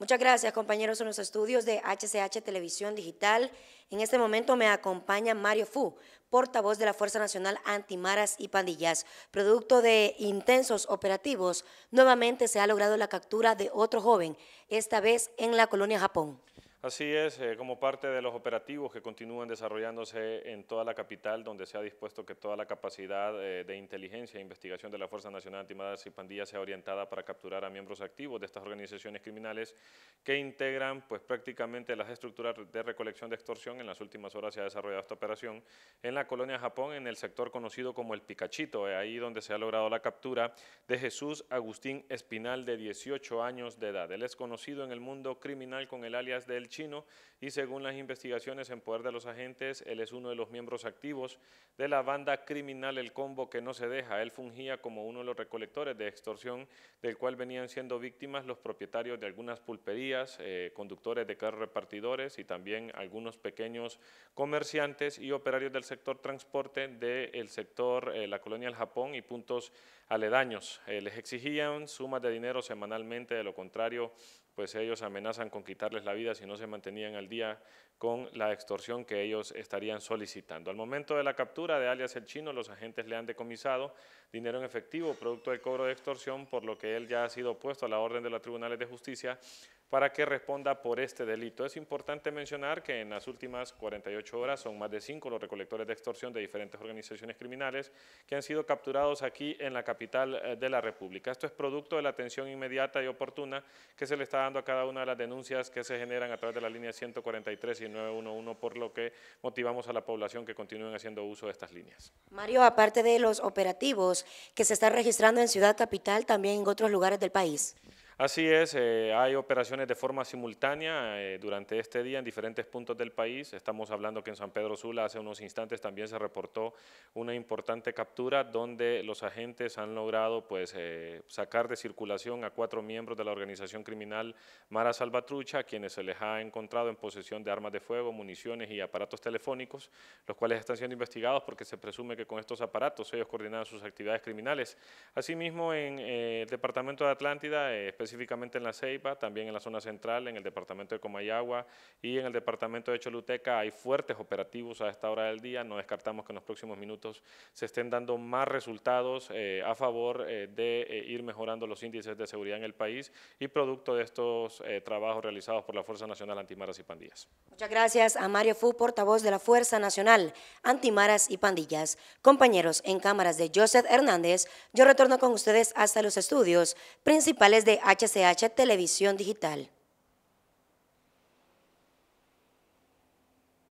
Muchas gracias, compañeros, en los estudios de HCH Televisión Digital. En este momento me acompaña Mario Fu, portavoz de la Fuerza Nacional Antimaras y Pandillas. Producto de intensos operativos, nuevamente se ha logrado la captura de otro joven, esta vez en la colonia Japón. Así es, eh, como parte de los operativos que continúan desarrollándose en toda la capital, donde se ha dispuesto que toda la capacidad eh, de inteligencia e investigación de la Fuerza Nacional Antimadas y Pandillas sea orientada para capturar a miembros activos de estas organizaciones criminales que integran pues, prácticamente las estructuras de recolección de extorsión. En las últimas horas se ha desarrollado esta operación en la colonia Japón, en el sector conocido como el Picachito, eh, ahí donde se ha logrado la captura de Jesús Agustín Espinal, de 18 años de edad. Él es conocido en el mundo criminal con el alias del y según las investigaciones en poder de los agentes, él es uno de los miembros activos de la banda criminal El Combo que no se deja. Él fungía como uno de los recolectores de extorsión del cual venían siendo víctimas los propietarios de algunas pulperías, eh, conductores de carros repartidores y también algunos pequeños comerciantes y operarios del sector transporte del sector eh, La Colonia del Japón y puntos aledaños. Eh, les exigían sumas de dinero semanalmente, de lo contrario pues ellos amenazan con quitarles la vida si no se mantenían al día con la extorsión que ellos estarían solicitando. Al momento de la captura de alias El Chino, los agentes le han decomisado dinero en efectivo producto del cobro de extorsión, por lo que él ya ha sido puesto a la orden de los tribunales de justicia para que responda por este delito. Es importante mencionar que en las últimas 48 horas son más de cinco los recolectores de extorsión de diferentes organizaciones criminales que han sido capturados aquí en la capital eh, de la República. Esto es producto de la atención inmediata y oportuna que se le está dando a cada una de las denuncias que se generan a través de la línea 143 y 911, por lo que motivamos a la población que continúen haciendo uso de estas líneas. Mario, aparte de los operativos que se están registrando en Ciudad Capital, también en otros lugares del país. Así es, eh, hay operaciones de forma simultánea eh, durante este día en diferentes puntos del país. Estamos hablando que en San Pedro Sula hace unos instantes también se reportó una importante captura donde los agentes han logrado pues, eh, sacar de circulación a cuatro miembros de la organización criminal Mara Salvatrucha, quienes se les ha encontrado en posesión de armas de fuego, municiones y aparatos telefónicos, los cuales están siendo investigados porque se presume que con estos aparatos ellos coordinan sus actividades criminales. Asimismo, en el Departamento de Atlántida, específicamente en la Ceiba, también en la zona central, en el departamento de Comayagua y en el departamento de Choluteca hay fuertes operativos a esta hora del día. No descartamos que en los próximos minutos se estén dando más resultados eh, a favor eh, de eh, ir mejorando los índices de seguridad en el país y producto de estos trabajos realizados por la Fuerza Nacional Antimaras y Pandillas. Muchas gracias a Mario Fu, portavoz de la Fuerza Nacional Antimaras y Pandillas. Compañeros en cámaras de Joseph Hernández, yo retorno con ustedes hasta los estudios principales de aquí. HCH Televisión Digital.